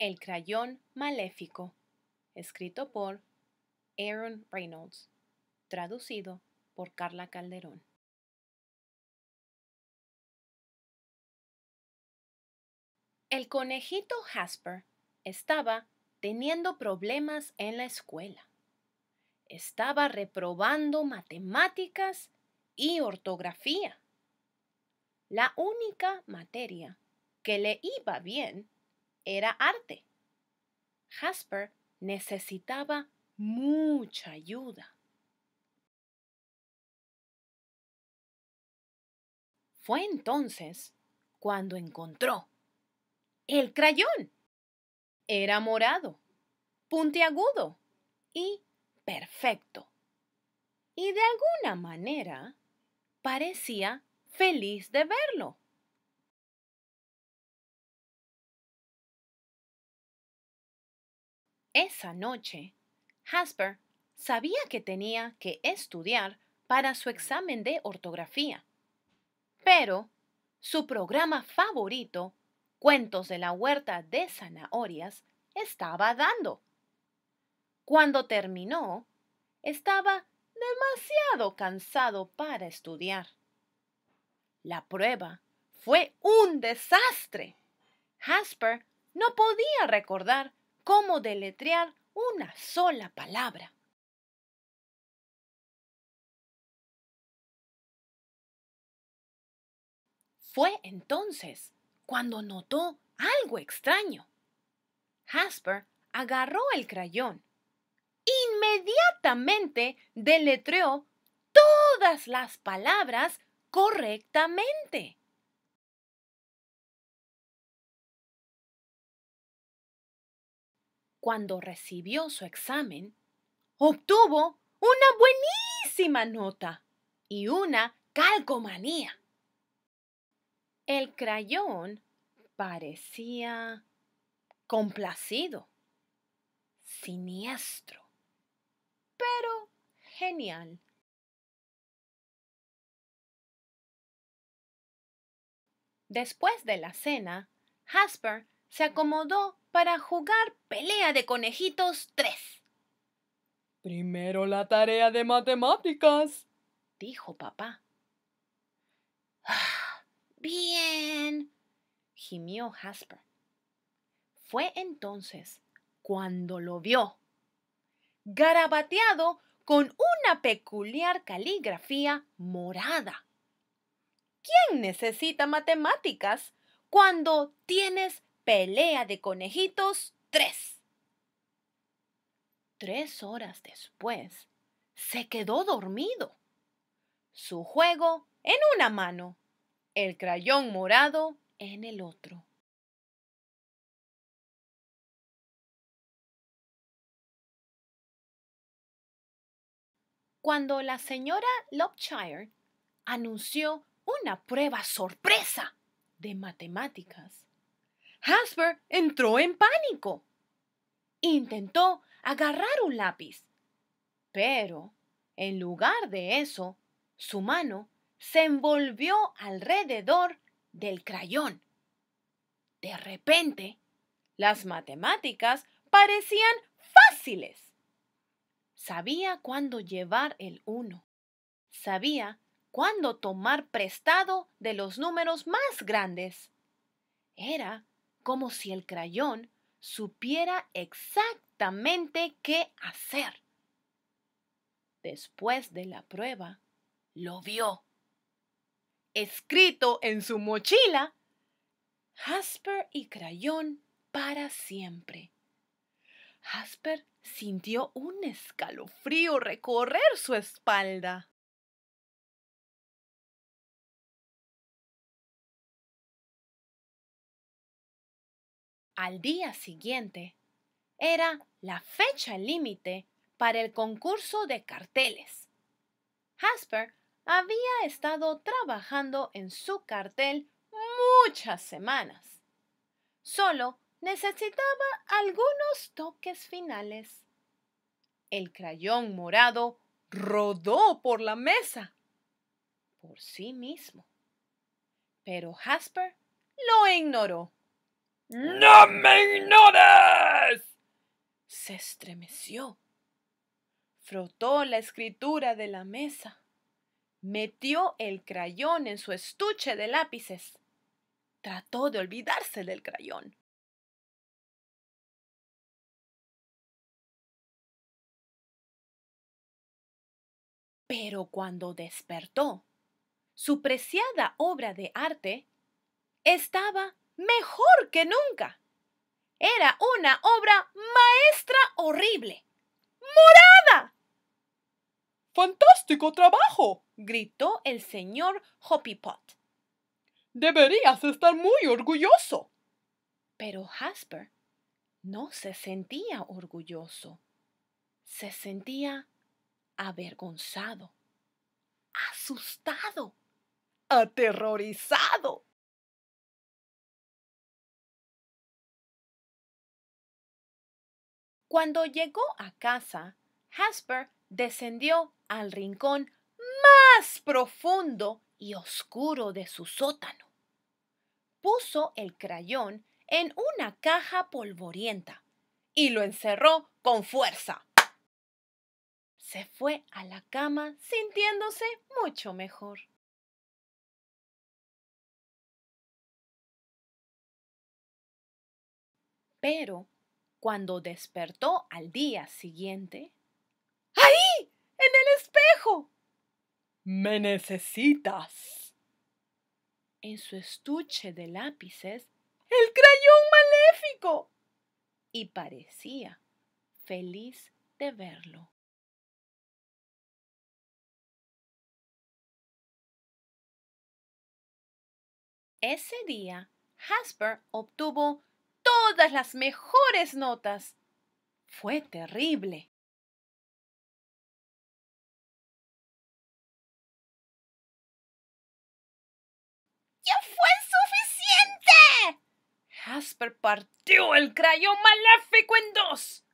El crayón maléfico, escrito por Aaron Reynolds, traducido por Carla Calderón. El conejito Jasper estaba teniendo problemas en la escuela. Estaba reprobando matemáticas y ortografía. La única materia que le iba bien era arte. Jasper necesitaba mucha ayuda. Fue entonces cuando encontró el crayón. Era morado, puntiagudo y perfecto. Y de alguna manera parecía feliz de verlo. Esa noche, Jasper sabía que tenía que estudiar para su examen de ortografía. Pero su programa favorito, Cuentos de la Huerta de Zanahorias, estaba dando. Cuando terminó, estaba demasiado cansado para estudiar. La prueba fue un desastre. Jasper no podía recordar cómo deletrear una sola palabra. Fue entonces cuando notó algo extraño. Jasper agarró el crayón. Inmediatamente deletreó todas las palabras correctamente. cuando recibió su examen, obtuvo una buenísima nota y una calcomanía. El crayón parecía complacido, siniestro, pero genial. Después de la cena, Jasper se acomodó para jugar Pelea de Conejitos 3. Primero la tarea de matemáticas, dijo papá. Ah, bien, gimió Jasper. Fue entonces cuando lo vio, garabateado con una peculiar caligrafía morada. ¿Quién necesita matemáticas cuando tienes Pelea de Conejitos 3. Tres horas después, se quedó dormido. Su juego en una mano, el crayón morado en el otro. Cuando la señora Lopshire anunció una prueba sorpresa de matemáticas, Hasper entró en pánico. Intentó agarrar un lápiz, pero en lugar de eso, su mano se envolvió alrededor del crayón. De repente, las matemáticas parecían fáciles. Sabía cuándo llevar el uno. Sabía cuándo tomar prestado de los números más grandes. Era como si el crayón supiera exactamente qué hacer. Después de la prueba, lo vio. Escrito en su mochila, Jasper y Crayón para siempre. Jasper sintió un escalofrío recorrer su espalda. al día siguiente, era la fecha límite para el concurso de carteles. Jasper había estado trabajando en su cartel muchas semanas. Solo necesitaba algunos toques finales. El crayón morado rodó por la mesa por sí mismo. Pero Jasper lo ignoró. ¡No me ignores! Se estremeció. Frotó la escritura de la mesa. Metió el crayón en su estuche de lápices. Trató de olvidarse del crayón. Pero cuando despertó, su preciada obra de arte estaba mejor que nunca. Era una obra maestra horrible. ¡Morada! ¡Fantástico trabajo! gritó el señor Hoppypot. Deberías estar muy orgulloso. Pero Jasper no se sentía orgulloso. Se sentía avergonzado, asustado, aterrorizado. Cuando llegó a casa, Jasper descendió al rincón más profundo y oscuro de su sótano. Puso el crayón en una caja polvorienta y lo encerró con fuerza. Se fue a la cama sintiéndose mucho mejor. Pero cuando despertó al día siguiente, ¡Ahí! ¡En el espejo! ¡Me necesitas! En su estuche de lápices, ¡el crayón maléfico! Y parecía feliz de verlo. Ese día, Jasper obtuvo todas las mejores notas. Fue terrible. ¡Ya fue suficiente! Jasper partió el crayón maléfico en dos.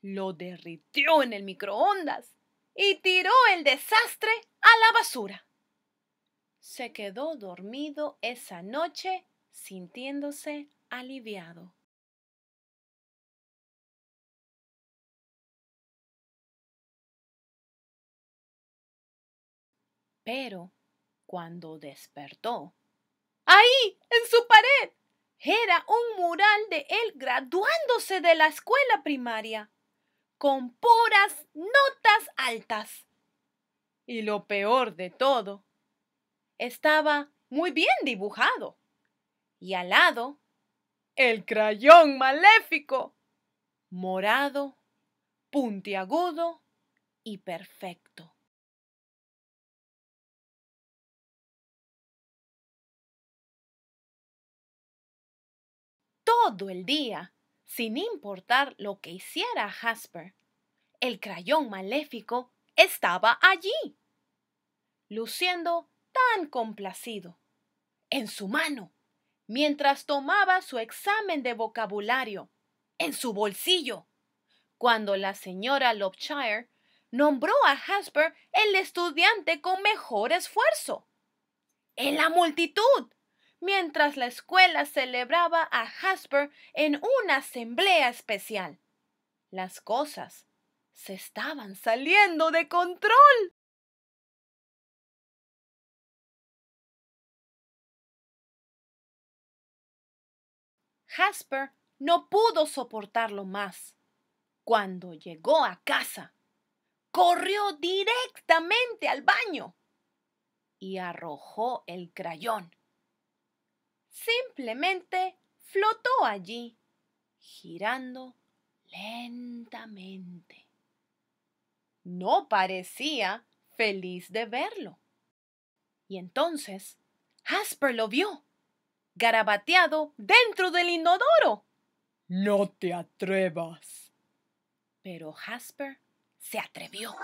Lo derritió en el microondas y tiró el desastre a la basura. Se quedó dormido esa noche sintiéndose aliviado. Pero cuando despertó, ahí, en su pared, era un mural de él graduándose de la escuela primaria, con puras notas altas. Y lo peor de todo, estaba muy bien dibujado. Y al lado, el crayón maléfico, morado, puntiagudo y perfecto. todo el día, sin importar lo que hiciera Jasper. El crayón maléfico estaba allí, luciendo tan complacido, en su mano, mientras tomaba su examen de vocabulario, en su bolsillo, cuando la señora lopshire nombró a Jasper el estudiante con mejor esfuerzo. En la multitud, mientras la escuela celebraba a Jasper en una asamblea especial. Las cosas se estaban saliendo de control. Jasper no pudo soportarlo más. Cuando llegó a casa, corrió directamente al baño y arrojó el crayón simplemente flotó allí, girando lentamente. No parecía feliz de verlo. Y entonces Jasper lo vio, garabateado dentro del inodoro. No te atrevas. Pero Jasper se atrevió.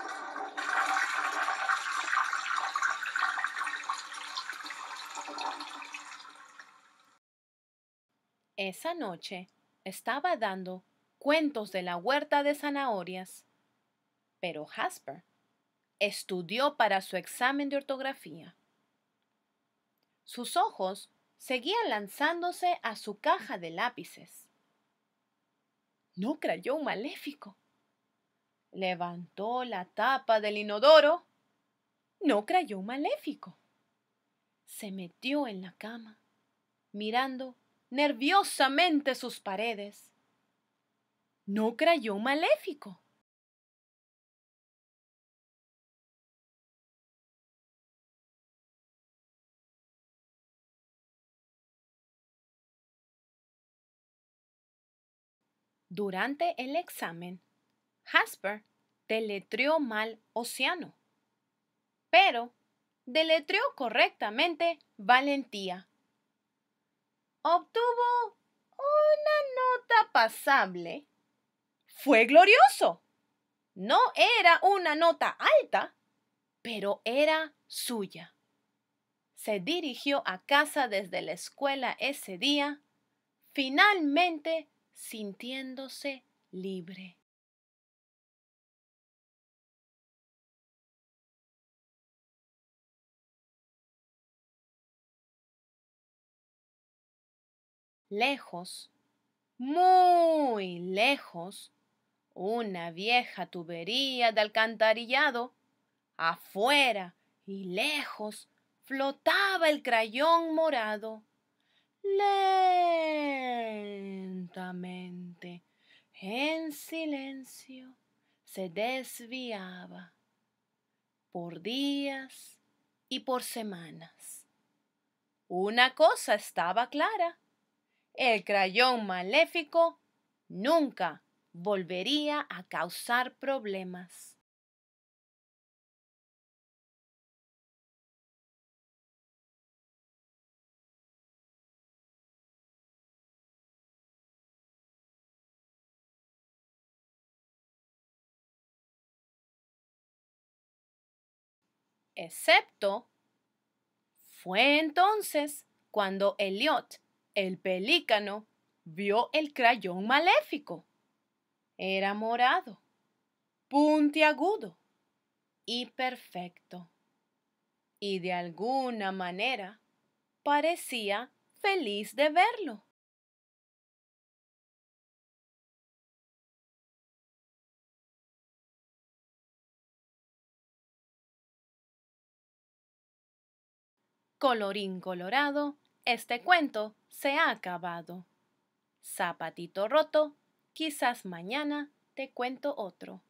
Esa noche estaba dando cuentos de la huerta de zanahorias, pero Jasper estudió para su examen de ortografía. Sus ojos seguían lanzándose a su caja de lápices. No creyó un maléfico. Levantó la tapa del inodoro. No creyó un maléfico. Se metió en la cama, mirando nerviosamente sus paredes, no creyó maléfico. Durante el examen, Hasper deletreó mal océano, pero deletreó correctamente valentía obtuvo una nota pasable, fue glorioso. No era una nota alta, pero era suya. Se dirigió a casa desde la escuela ese día, finalmente sintiéndose libre. lejos, muy lejos, una vieja tubería de alcantarillado, afuera y lejos flotaba el crayón morado. Lentamente, en silencio, se desviaba por días y por semanas. Una cosa estaba clara. El crayón maléfico nunca volvería a causar problemas. excepto fue entonces cuando Elliot, el pelícano vio el crayón maléfico. Era morado, puntiagudo y perfecto. Y de alguna manera parecía feliz de verlo. Colorín colorado, este cuento se ha acabado. Zapatito roto, quizás mañana te cuento otro.